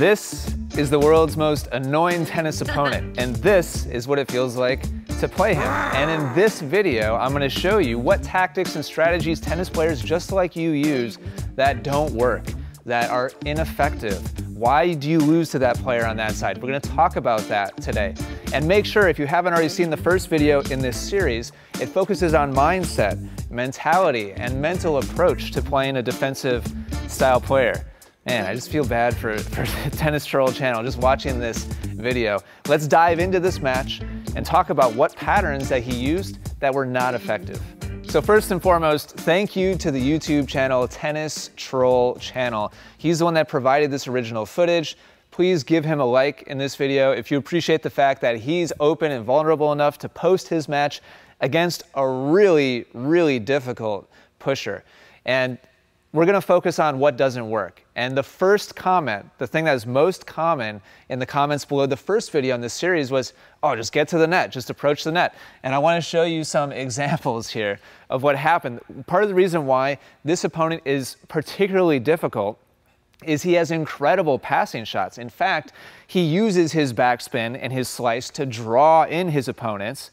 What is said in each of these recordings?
This is the world's most annoying tennis opponent, and this is what it feels like to play him. And in this video, I'm gonna show you what tactics and strategies tennis players just like you use that don't work, that are ineffective. Why do you lose to that player on that side? We're gonna talk about that today. And make sure, if you haven't already seen the first video in this series, it focuses on mindset, mentality, and mental approach to playing a defensive style player. Man, I just feel bad for, for Tennis Troll Channel just watching this video. Let's dive into this match and talk about what patterns that he used that were not effective. So first and foremost, thank you to the YouTube channel Tennis Troll Channel. He's the one that provided this original footage. Please give him a like in this video if you appreciate the fact that he's open and vulnerable enough to post his match against a really, really difficult pusher. And we're going to focus on what doesn't work. And the first comment, the thing that is most common in the comments below the first video in this series was, oh, just get to the net, just approach the net. And I want to show you some examples here of what happened. Part of the reason why this opponent is particularly difficult is he has incredible passing shots. In fact, he uses his backspin and his slice to draw in his opponents,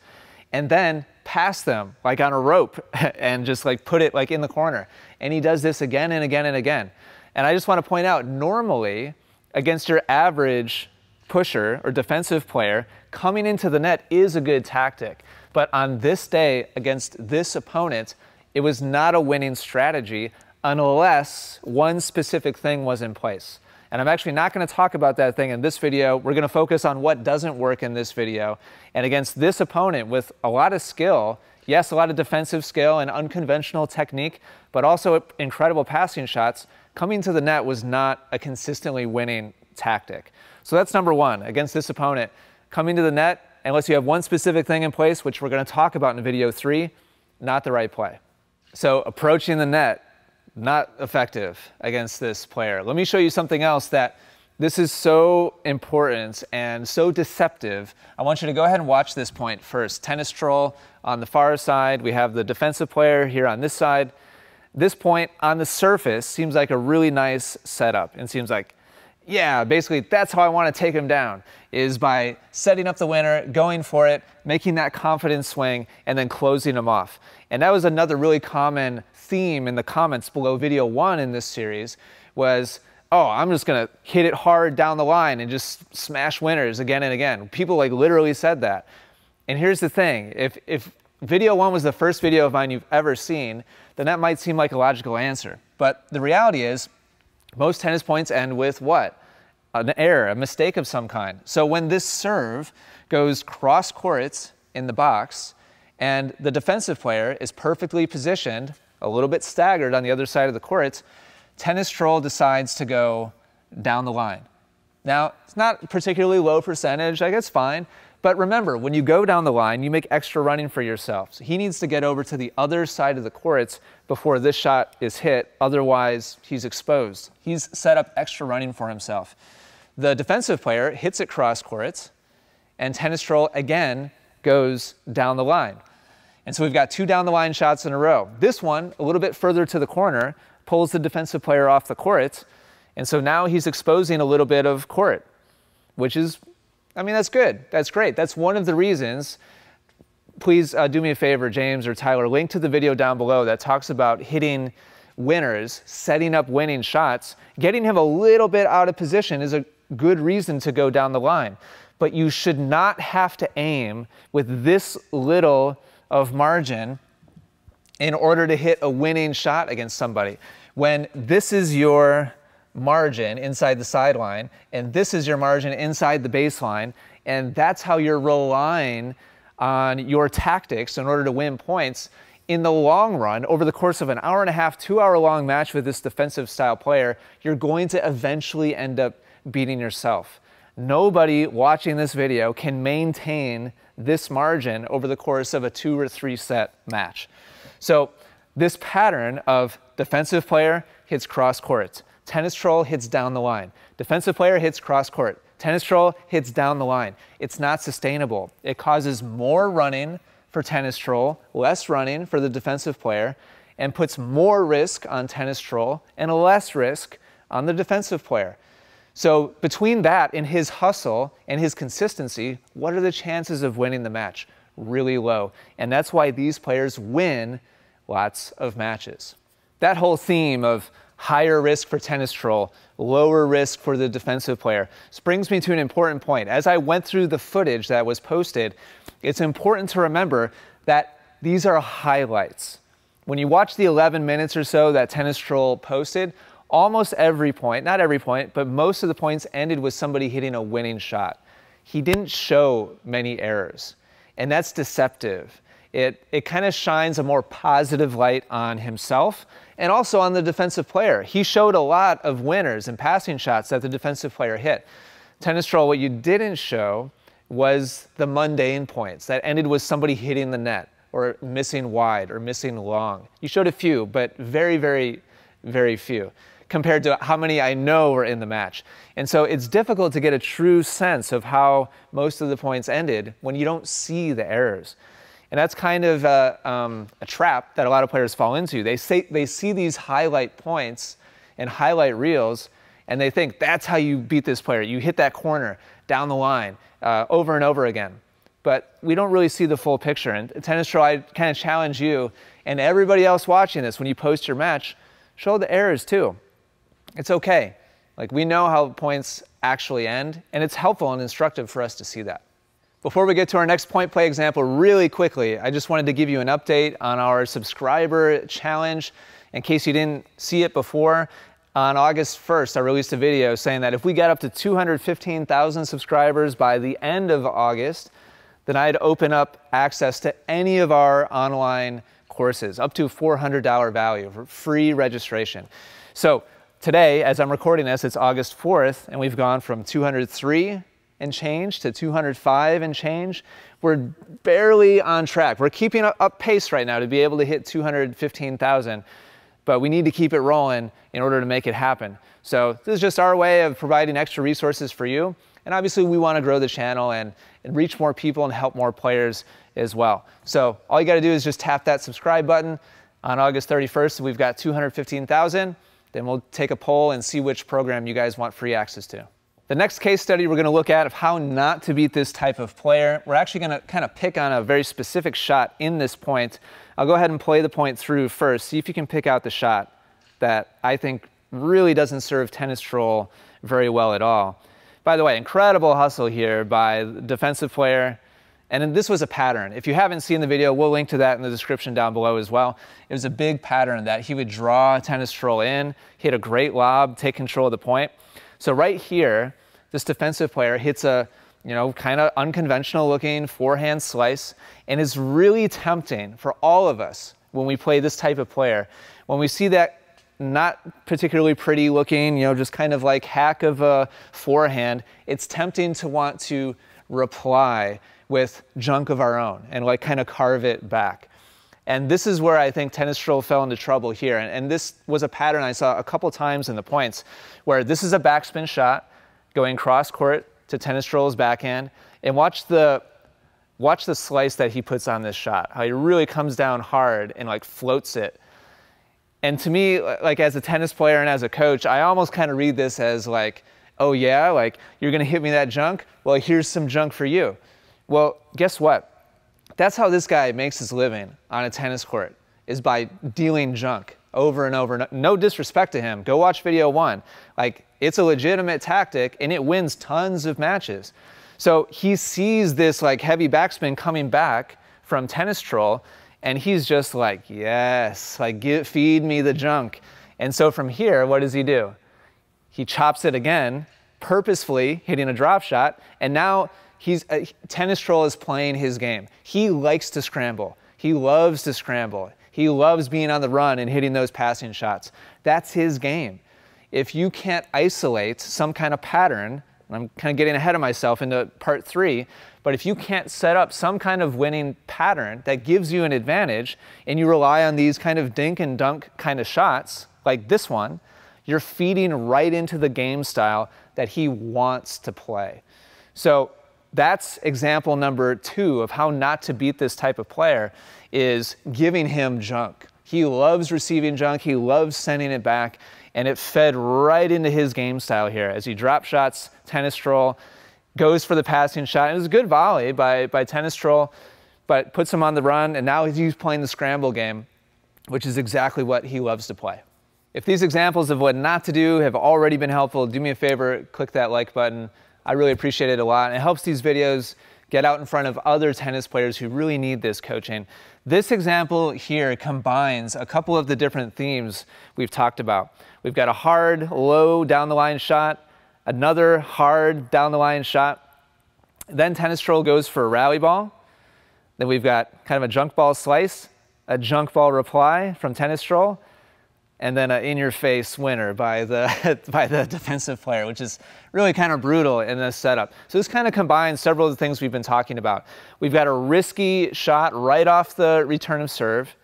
and then past them like on a rope and just like put it like in the corner. And he does this again and again and again. And I just want to point out normally against your average pusher or defensive player, coming into the net is a good tactic. But on this day against this opponent, it was not a winning strategy unless one specific thing was in place. And I'm actually not going to talk about that thing in this video. We're going to focus on what doesn't work in this video. And against this opponent with a lot of skill, yes, a lot of defensive skill and unconventional technique, but also incredible passing shots, coming to the net was not a consistently winning tactic. So that's number one against this opponent. Coming to the net, unless you have one specific thing in place, which we're going to talk about in video three, not the right play. So approaching the net, not effective against this player. Let me show you something else that this is so important and so deceptive. I want you to go ahead and watch this point first. Tennis troll on the far side. We have the defensive player here on this side. This point on the surface seems like a really nice setup and seems like yeah, basically that's how I want to take him down is by setting up the winner, going for it, making that confidence swing, and then closing him off. And that was another really common theme in the comments below video one in this series was, oh, I'm just gonna hit it hard down the line and just smash winners again and again. People like literally said that. And here's the thing, if, if video one was the first video of mine you've ever seen, then that might seem like a logical answer. But the reality is, most tennis points end with what? An error, a mistake of some kind. So when this serve goes cross courts in the box, and the defensive player is perfectly positioned, a little bit staggered on the other side of the courts, tennis troll decides to go down the line. Now, it's not particularly low percentage, I guess, fine. But remember, when you go down the line, you make extra running for yourself. So he needs to get over to the other side of the courts before this shot is hit. Otherwise, he's exposed. He's set up extra running for himself. The defensive player hits it cross courts, and Tennis Troll again goes down the line. And so we've got two down the line shots in a row. This one, a little bit further to the corner, pulls the defensive player off the courts. And so now he's exposing a little bit of court, which is, I mean, that's good. That's great. That's one of the reasons. Please uh, do me a favor, James or Tyler, link to the video down below that talks about hitting winners, setting up winning shots. Getting him a little bit out of position is a good reason to go down the line. But you should not have to aim with this little of margin in order to hit a winning shot against somebody. When this is your margin inside the sideline, and this is your margin inside the baseline, and that's how you're relying on your tactics in order to win points in the long run, over the course of an hour and a half, two hour long match with this defensive style player, you're going to eventually end up beating yourself. Nobody watching this video can maintain this margin over the course of a two or three set match. So, this pattern of defensive player hits cross court, Tennis troll hits down the line. Defensive player hits cross court. Tennis troll hits down the line. It's not sustainable. It causes more running for tennis troll, less running for the defensive player, and puts more risk on tennis troll and less risk on the defensive player. So between that and his hustle and his consistency, what are the chances of winning the match? Really low. And that's why these players win lots of matches. That whole theme of higher risk for tennis troll, lower risk for the defensive player. This brings me to an important point. As I went through the footage that was posted, it's important to remember that these are highlights. When you watch the 11 minutes or so that Tennis Troll posted, almost every point, not every point, but most of the points ended with somebody hitting a winning shot. He didn't show many errors, and that's deceptive it, it kind of shines a more positive light on himself and also on the defensive player. He showed a lot of winners and passing shots that the defensive player hit. Tennis Troll, what you didn't show was the mundane points that ended with somebody hitting the net or missing wide or missing long. You showed a few, but very, very, very few compared to how many I know were in the match. And so it's difficult to get a true sense of how most of the points ended when you don't see the errors. And that's kind of a, uh, um, a trap that a lot of players fall into. They, say, they see these highlight points and highlight reels, and they think that's how you beat this player. You hit that corner down the line uh, over and over again. But we don't really see the full picture. And Tennis Show, I kind of challenge you and everybody else watching this when you post your match, show the errors too. It's okay. Like we know how points actually end, and it's helpful and instructive for us to see that. Before we get to our next point play example, really quickly, I just wanted to give you an update on our subscriber challenge. In case you didn't see it before, on August 1st, I released a video saying that if we got up to 215,000 subscribers by the end of August, then I'd open up access to any of our online courses, up to $400 value for free registration. So today, as I'm recording this, it's August 4th, and we've gone from 203 and change to 205 and change. We're barely on track. We're keeping up pace right now to be able to hit 215,000, but we need to keep it rolling in order to make it happen. So this is just our way of providing extra resources for you. And obviously we wanna grow the channel and, and reach more people and help more players as well. So all you gotta do is just tap that subscribe button. On August 31st, we've got 215,000. Then we'll take a poll and see which program you guys want free access to. The next case study we're going to look at of how not to beat this type of player, we're actually going to kind of pick on a very specific shot in this point. I'll go ahead and play the point through first, see if you can pick out the shot that I think really doesn't serve Tennis Troll very well at all. By the way, incredible hustle here by defensive player. And this was a pattern. If you haven't seen the video, we'll link to that in the description down below as well. It was a big pattern that he would draw Tennis Troll in, hit a great lob, take control of the point, so right here, this defensive player hits a you know, kind of unconventional looking forehand slice. And it's really tempting for all of us when we play this type of player. When we see that not particularly pretty looking, you know, just kind of like hack of a forehand, it's tempting to want to reply with junk of our own and like kind of carve it back. And this is where I think tennis Stroll fell into trouble here. And, and this was a pattern I saw a couple times in the points where this is a backspin shot going cross court to tennis Stroll's backhand. And watch the watch the slice that he puts on this shot. How he really comes down hard and like floats it. And to me, like as a tennis player and as a coach, I almost kind of read this as like, oh yeah, like you're gonna hit me that junk. Well, here's some junk for you. Well, guess what? That's how this guy makes his living on a tennis court, is by dealing junk over and over. No disrespect to him. Go watch video one. Like, it's a legitimate tactic and it wins tons of matches. So he sees this like heavy backspin coming back from tennis troll and he's just like, yes, like feed me the junk. And so from here, what does he do? He chops it again, purposefully hitting a drop shot. And now he's a uh, tennis troll is playing his game. He likes to scramble. He loves to scramble. He loves being on the run and hitting those passing shots. That's his game. If you can't isolate some kind of pattern, and I'm kind of getting ahead of myself into part three, but if you can't set up some kind of winning pattern that gives you an advantage and you rely on these kind of dink and dunk kind of shots, like this one, you're feeding right into the game style that he wants to play. So that's example number two of how not to beat this type of player is giving him junk. He loves receiving junk. He loves sending it back. And it fed right into his game style here as he drop shots, tennis troll goes for the passing shot. it was a good volley by, by tennis troll, but puts him on the run. And now he's playing the scramble game, which is exactly what he loves to play. If these examples of what not to do have already been helpful, do me a favor, click that like button. I really appreciate it a lot. And it helps these videos get out in front of other tennis players who really need this coaching. This example here combines a couple of the different themes we've talked about. We've got a hard, low down the line shot, another hard down the line shot. Then Tennis Troll goes for a rally ball. Then we've got kind of a junk ball slice, a junk ball reply from Tennis Troll, and then an in-your-face winner by the by the defensive player, which is really kind of brutal in this setup. So this kind of combines several of the things we've been talking about. We've got a risky shot right off the return of serve,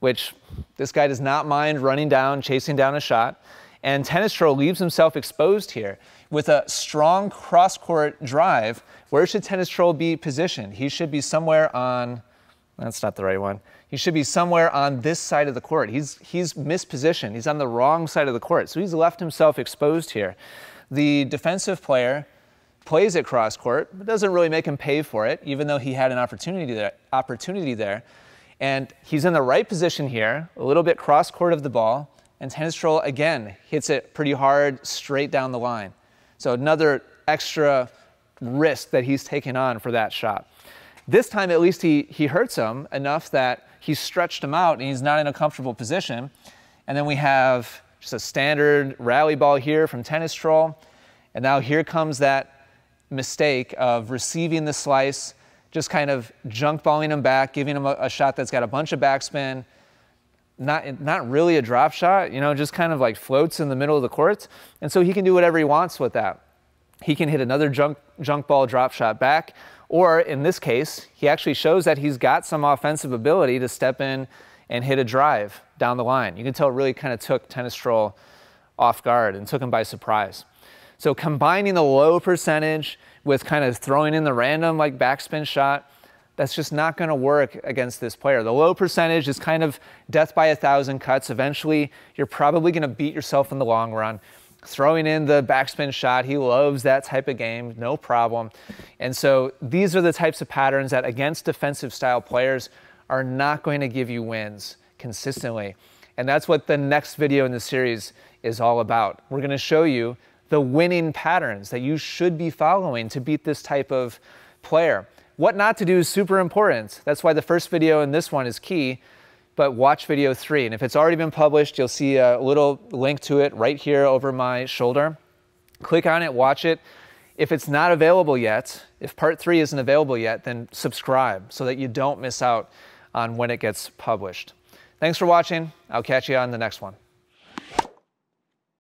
which this guy does not mind running down, chasing down a shot. And Tennis troll leaves himself exposed here with a strong cross-court drive. Where should Tennis Troll be positioned? He should be somewhere on, that's not the right one. He should be somewhere on this side of the court. He's, he's mispositioned. He's on the wrong side of the court. So he's left himself exposed here. The defensive player plays at cross court, but doesn't really make him pay for it, even though he had an opportunity there. Opportunity there. And he's in the right position here, a little bit cross court of the ball. And Tennis again hits it pretty hard straight down the line. So another extra risk that he's taken on for that shot. This time, at least, he, he hurts him enough that he's stretched him out and he's not in a comfortable position. And then we have just a standard rally ball here from Tennis Troll. And now here comes that mistake of receiving the slice, just kind of junk balling him back, giving him a, a shot that's got a bunch of backspin. Not, not really a drop shot, you know, just kind of like floats in the middle of the court. And so he can do whatever he wants with that he can hit another junk, junk ball drop shot back. Or in this case, he actually shows that he's got some offensive ability to step in and hit a drive down the line. You can tell it really kind of took Tennis Stroll off guard and took him by surprise. So combining the low percentage with kind of throwing in the random like backspin shot, that's just not going to work against this player. The low percentage is kind of death by a thousand cuts. Eventually, you're probably going to beat yourself in the long run throwing in the backspin shot. He loves that type of game, no problem. And so these are the types of patterns that against defensive style players are not going to give you wins consistently. And that's what the next video in the series is all about. We're going to show you the winning patterns that you should be following to beat this type of player. What not to do is super important. That's why the first video in this one is key but watch video three. And if it's already been published, you'll see a little link to it right here over my shoulder. Click on it, watch it. If it's not available yet, if part three isn't available yet, then subscribe so that you don't miss out on when it gets published. Thanks for watching. I'll catch you on the next one.